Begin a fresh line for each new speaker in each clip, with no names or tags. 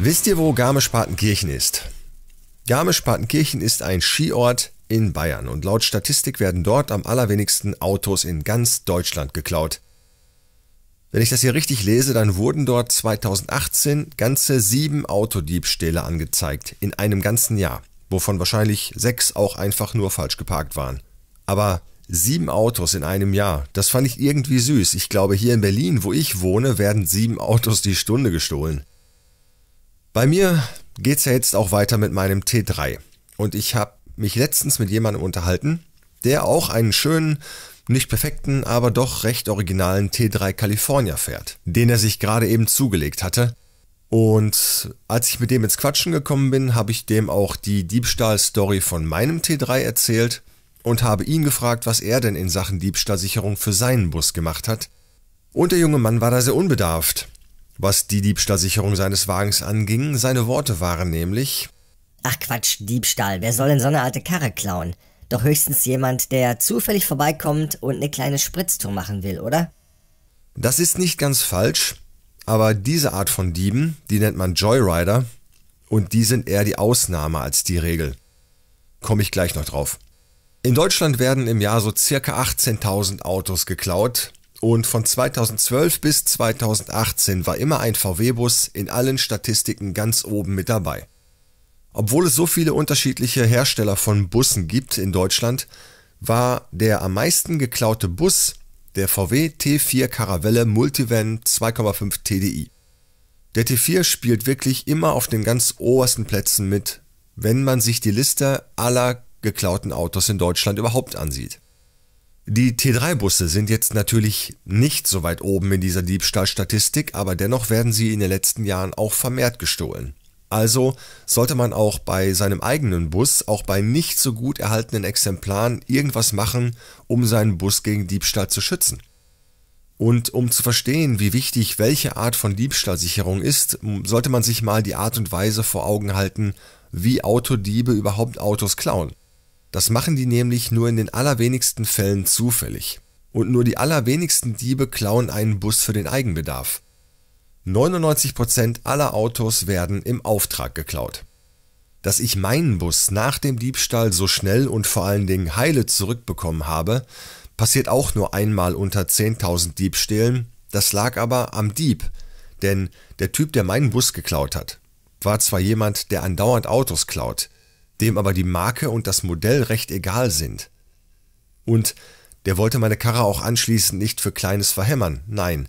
Wisst ihr, wo Garmisch-Partenkirchen ist? Garmisch-Partenkirchen ist ein Skiort in Bayern und laut Statistik werden dort am allerwenigsten Autos in ganz Deutschland geklaut. Wenn ich das hier richtig lese, dann wurden dort 2018 ganze sieben Autodiebstähle angezeigt in einem ganzen Jahr, wovon wahrscheinlich sechs auch einfach nur falsch geparkt waren. Aber sieben Autos in einem Jahr, das fand ich irgendwie süß. Ich glaube, hier in Berlin, wo ich wohne, werden sieben Autos die Stunde gestohlen. Bei mir geht es ja jetzt auch weiter mit meinem T3. Und ich habe mich letztens mit jemandem unterhalten, der auch einen schönen, nicht perfekten, aber doch recht originalen T3 California fährt, den er sich gerade eben zugelegt hatte. Und als ich mit dem ins Quatschen gekommen bin, habe ich dem auch die Diebstahl-Story von meinem T3 erzählt und habe ihn gefragt, was er denn in Sachen Diebstahlsicherung für seinen Bus gemacht hat. Und der junge Mann war da sehr unbedarft was die Diebstahlsicherung seines Wagens anging. Seine Worte waren nämlich Ach Quatsch, Diebstahl, wer soll denn so eine alte Karre klauen? Doch höchstens jemand, der zufällig vorbeikommt und eine kleine Spritztour machen will, oder? Das ist nicht ganz falsch, aber diese Art von Dieben, die nennt man Joyrider und die sind eher die Ausnahme als die Regel. Komme ich gleich noch drauf. In Deutschland werden im Jahr so circa 18.000 Autos geklaut, und von 2012 bis 2018 war immer ein VW-Bus in allen Statistiken ganz oben mit dabei. Obwohl es so viele unterschiedliche Hersteller von Bussen gibt in Deutschland, war der am meisten geklaute Bus der VW T4 Caravelle Multivan 2,5 TDI. Der T4 spielt wirklich immer auf den ganz obersten Plätzen mit, wenn man sich die Liste aller geklauten Autos in Deutschland überhaupt ansieht. Die T3-Busse sind jetzt natürlich nicht so weit oben in dieser Diebstahlstatistik, aber dennoch werden sie in den letzten Jahren auch vermehrt gestohlen. Also sollte man auch bei seinem eigenen Bus, auch bei nicht so gut erhaltenen Exemplaren, irgendwas machen, um seinen Bus gegen Diebstahl zu schützen. Und um zu verstehen, wie wichtig welche Art von Diebstahlsicherung ist, sollte man sich mal die Art und Weise vor Augen halten, wie Autodiebe überhaupt Autos klauen. Das machen die nämlich nur in den allerwenigsten Fällen zufällig. Und nur die allerwenigsten Diebe klauen einen Bus für den Eigenbedarf. 99% aller Autos werden im Auftrag geklaut. Dass ich meinen Bus nach dem Diebstahl so schnell und vor allen Dingen heile zurückbekommen habe, passiert auch nur einmal unter 10.000 Diebstählen, das lag aber am Dieb, denn der Typ, der meinen Bus geklaut hat, war zwar jemand, der andauernd Autos klaut, dem aber die Marke und das Modell recht egal sind. Und der wollte meine Karre auch anschließend nicht für Kleines verhämmern, nein.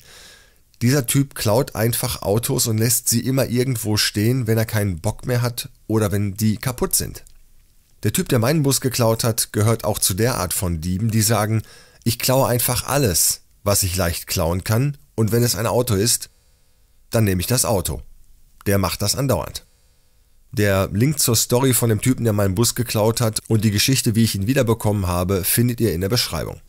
Dieser Typ klaut einfach Autos und lässt sie immer irgendwo stehen, wenn er keinen Bock mehr hat oder wenn die kaputt sind. Der Typ, der meinen Bus geklaut hat, gehört auch zu der Art von Dieben, die sagen, ich klaue einfach alles, was ich leicht klauen kann, und wenn es ein Auto ist, dann nehme ich das Auto. Der macht das andauernd. Der Link zur Story von dem Typen, der meinen Bus geklaut hat und die Geschichte, wie ich ihn wiederbekommen habe, findet ihr in der Beschreibung.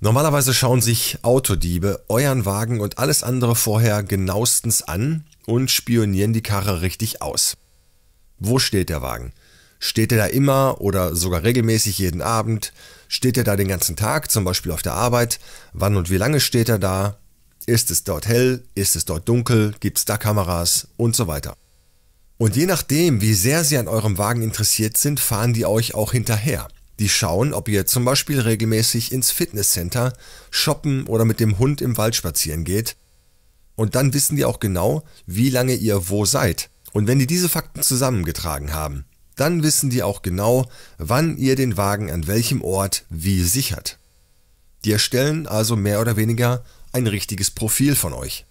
Normalerweise schauen sich Autodiebe euren Wagen und alles andere vorher genauestens an und spionieren die Karre richtig aus. Wo steht der Wagen? Steht er da immer oder sogar regelmäßig jeden Abend? Steht er da den ganzen Tag, zum Beispiel auf der Arbeit? Wann und wie lange steht er da? Ist es dort hell? Ist es dort dunkel? Gibt es da Kameras? Und so weiter. Und je nachdem, wie sehr sie an eurem Wagen interessiert sind, fahren die euch auch hinterher. Die schauen, ob ihr zum Beispiel regelmäßig ins Fitnesscenter, shoppen oder mit dem Hund im Wald spazieren geht. Und dann wissen die auch genau, wie lange ihr wo seid. Und wenn die diese Fakten zusammengetragen haben, dann wissen die auch genau, wann ihr den Wagen an welchem Ort wie sichert. Die erstellen also mehr oder weniger ein richtiges Profil von euch.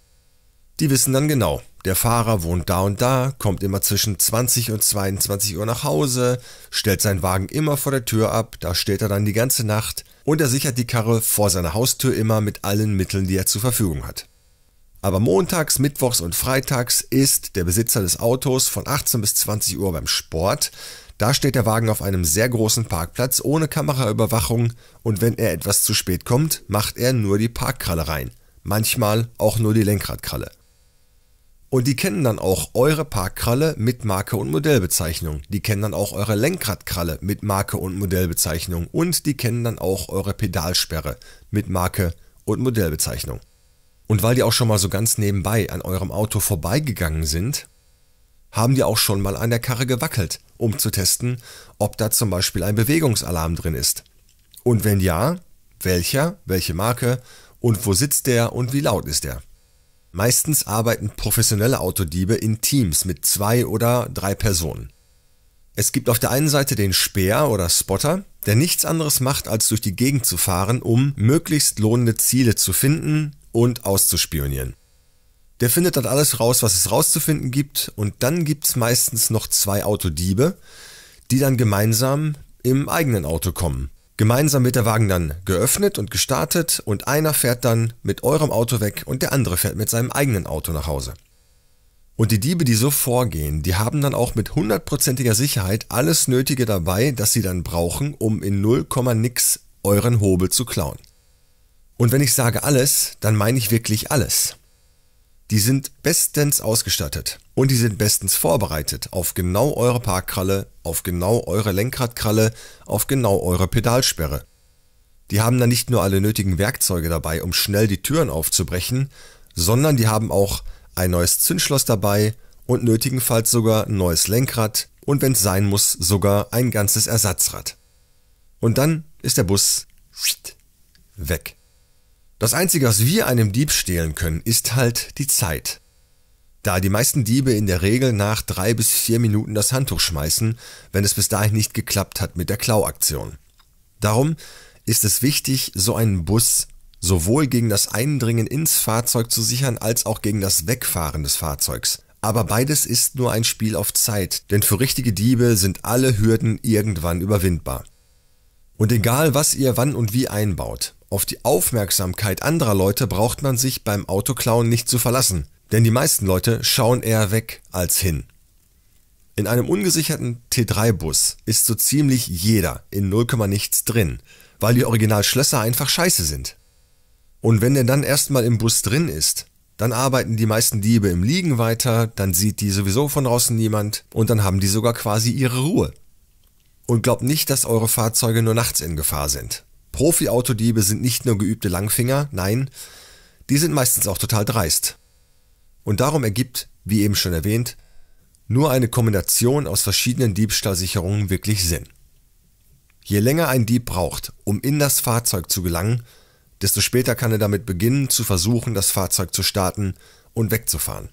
Die wissen dann genau, der Fahrer wohnt da und da, kommt immer zwischen 20 und 22 Uhr nach Hause, stellt seinen Wagen immer vor der Tür ab, da steht er dann die ganze Nacht und er sichert die Karre vor seiner Haustür immer mit allen Mitteln, die er zur Verfügung hat. Aber montags, mittwochs und freitags ist der Besitzer des Autos von 18 bis 20 Uhr beim Sport. Da steht der Wagen auf einem sehr großen Parkplatz ohne Kameraüberwachung und wenn er etwas zu spät kommt, macht er nur die Parkkralle rein. Manchmal auch nur die Lenkradkralle. Und die kennen dann auch eure Parkkralle mit Marke und Modellbezeichnung. Die kennen dann auch eure Lenkradkralle mit Marke und Modellbezeichnung. Und die kennen dann auch eure Pedalsperre mit Marke und Modellbezeichnung. Und weil die auch schon mal so ganz nebenbei an eurem Auto vorbeigegangen sind, haben die auch schon mal an der Karre gewackelt, um zu testen, ob da zum Beispiel ein Bewegungsalarm drin ist. Und wenn ja, welcher, welche Marke und wo sitzt der und wie laut ist der? Meistens arbeiten professionelle Autodiebe in Teams mit zwei oder drei Personen. Es gibt auf der einen Seite den Speer oder Spotter, der nichts anderes macht, als durch die Gegend zu fahren, um möglichst lohnende Ziele zu finden und auszuspionieren. Der findet dann alles raus, was es rauszufinden gibt, und dann gibt es meistens noch zwei Autodiebe, die dann gemeinsam im eigenen Auto kommen Gemeinsam wird der Wagen dann geöffnet und gestartet und einer fährt dann mit eurem Auto weg und der andere fährt mit seinem eigenen Auto nach Hause. Und die Diebe, die so vorgehen, die haben dann auch mit hundertprozentiger Sicherheit alles Nötige dabei, das sie dann brauchen, um in 0, nix euren Hobel zu klauen. Und wenn ich sage alles, dann meine ich wirklich alles. Die sind bestens ausgestattet und die sind bestens vorbereitet auf genau eure Parkkralle, auf genau eure Lenkradkralle, auf genau eure Pedalsperre. Die haben dann nicht nur alle nötigen Werkzeuge dabei, um schnell die Türen aufzubrechen, sondern die haben auch ein neues Zündschloss dabei und nötigenfalls sogar ein neues Lenkrad und wenn es sein muss, sogar ein ganzes Ersatzrad. Und dann ist der Bus weg. Das Einzige, was wir einem Dieb stehlen können, ist halt die Zeit. Da die meisten Diebe in der Regel nach drei bis vier Minuten das Handtuch schmeißen, wenn es bis dahin nicht geklappt hat mit der Klauaktion. Darum ist es wichtig, so einen Bus sowohl gegen das Eindringen ins Fahrzeug zu sichern als auch gegen das Wegfahren des Fahrzeugs. Aber beides ist nur ein Spiel auf Zeit, denn für richtige Diebe sind alle Hürden irgendwann überwindbar. Und egal, was ihr wann und wie einbaut, auf die Aufmerksamkeit anderer Leute braucht man sich beim Autoklauen nicht zu verlassen, denn die meisten Leute schauen eher weg als hin. In einem ungesicherten T3-Bus ist so ziemlich jeder in 0, nichts drin, weil die Originalschlösser einfach scheiße sind. Und wenn der dann erstmal im Bus drin ist, dann arbeiten die meisten Diebe im Liegen weiter, dann sieht die sowieso von draußen niemand und dann haben die sogar quasi ihre Ruhe. Und glaubt nicht, dass eure Fahrzeuge nur nachts in Gefahr sind. Profi-Autodiebe sind nicht nur geübte Langfinger, nein, die sind meistens auch total dreist. Und darum ergibt, wie eben schon erwähnt, nur eine Kombination aus verschiedenen Diebstahlsicherungen wirklich Sinn. Je länger ein Dieb braucht, um in das Fahrzeug zu gelangen, desto später kann er damit beginnen zu versuchen, das Fahrzeug zu starten und wegzufahren.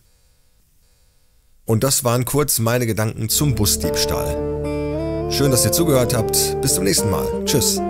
Und das waren kurz meine Gedanken zum Busdiebstahl. Schön, dass ihr zugehört habt. Bis zum nächsten Mal. Tschüss.